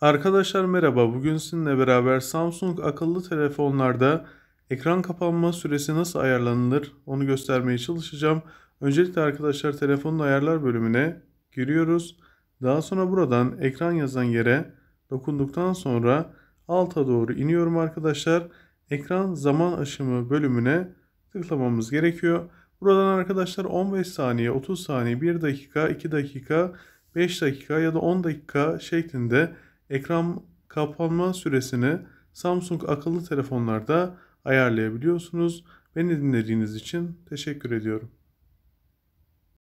Arkadaşlar merhaba. Bugün sizinle beraber Samsung akıllı telefonlarda ekran kapanma süresi nasıl ayarlanılır onu göstermeye çalışacağım. Öncelikle arkadaşlar telefonun ayarlar bölümüne giriyoruz. Daha sonra buradan ekran yazan yere dokunduktan sonra alta doğru iniyorum arkadaşlar. Ekran zaman aşımı bölümüne tıklamamız gerekiyor. Buradan arkadaşlar 15 saniye, 30 saniye, 1 dakika, 2 dakika, 5 dakika ya da 10 dakika şeklinde ekran kapanma süresini Samsung akıllı telefonlarda ayarlayabiliyorsunuz. Beni dinlediğiniz için teşekkür ediyorum.